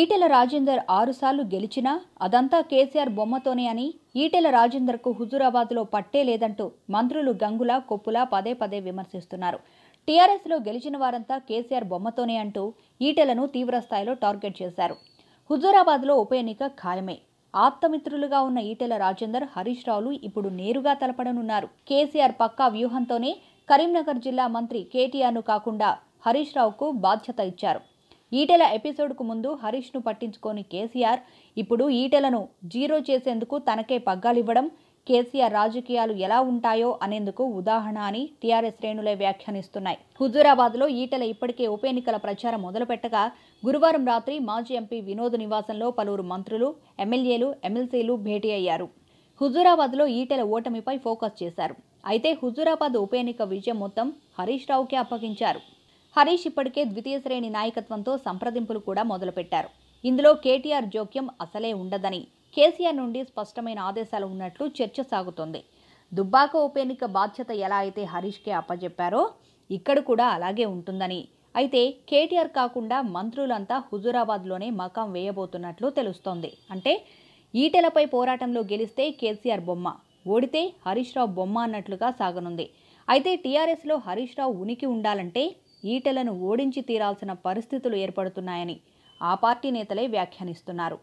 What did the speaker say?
ఈటెల రాజేందర్ ఆరుసార్లు గెలిచినా అదంతా కేసీఆర్ బొమ్మతోనే అని ఈటెల రాజేందర్కు హుజూరాబాద్లో పట్టే లేదంటూ మంత్రులు గంగుల కొప్పుల పదే పదే విమర్శిస్తున్నారు టీఆర్ఎస్లో గెలిచిన వారంతా కేసీఆర్ బొమ్మతోనే అంటూ ఈటెలను తీవ్రస్థాయిలో టార్గెట్ చేశారు హుజూరాబాద్లో ఉప ఎన్నిక ఖాయమే ఆప్తమిత్రులుగా ఉన్న ఈటెల రాజేందర్ హరీష్ రావులు ఇప్పుడు నేరుగా తలపడనున్నారు కేసీఆర్ పక్కా వ్యూహంతోనే కరీంనగర్ జిల్లా మంత్రి కేటీఆర్ను కాకుండా హరీష్ రావుకు బాధ్యత ఇచ్చారు ఈటెల ఎపిసోడ్కు ముందు హరీష్ను పట్టించుకోని కేసీఆర్ ఇప్పుడు ఈటెలను జీరో చేసేందుకు తనకే పగ్గాలివ్వడం కేసీఆర్ రాజకీయాలు ఎలా ఉంటాయో అనేందుకు ఉదాహరణ అని టీఆర్ఎస్ శ్రేణులే వ్యాఖ్యానిస్తున్నాయి హుజూరాబాద్లో ఈటెల ఇప్పటికే ఉప ఎన్నికల ప్రచారం మొదలుపెట్టగా గురువారం రాత్రి మాజీ ఎంపీ వినోద్ నివాసంలో పలువురు మంత్రులు ఎమ్మెల్యేలు ఎమ్మెల్సీలు భేటీ అయ్యారు హుజూరాబాద్లో ఈటెల ఓటమిపై ఫోకస్ చేశారు అయితే హుజూరాబాద్ ఉప ఎన్నిక విజయం మొత్తం హరీష్ రావుకే అప్పగించారు హరీష్ ఇప్పటికే ద్వితీయ శ్రేణి నాయకత్వంతో సంప్రదింపులు కూడా మొదలుపెట్టారు ఇందులో కేటీఆర్ జోక్యం అసలే ఉండదని కేసీఆర్ నుండి స్పష్టమైన ఆదేశాలు ఉన్నట్లు చర్చ సాగుతోంది దుబ్బాక ఉప ఎన్నిక బాధ్యత ఎలా అయితే హరీష్కే అప్పజెప్పారో ఇక్కడ కూడా అలాగే ఉంటుందని అయితే కేటీఆర్ కాకుండా మంత్రులంతా హుజూరాబాద్లోనే మకాం వేయబోతున్నట్లు తెలుస్తోంది అంటే ఈటెలపై పోరాటంలో గెలిస్తే కేసీఆర్ బొమ్మ ఓడితే హరీష్ రావు బొమ్మ అన్నట్లుగా సాగనుంది అయితే టీఆర్ఎస్లో హరీష్ రావు ఉనికి ఉండాలంటే ఈటలను ఓడించి తీరాల్సిన పరిస్థితులు ఏర్పడుతున్నాయని ఆ పార్టీ నేతలే వ్యాఖ్యానిస్తున్నారు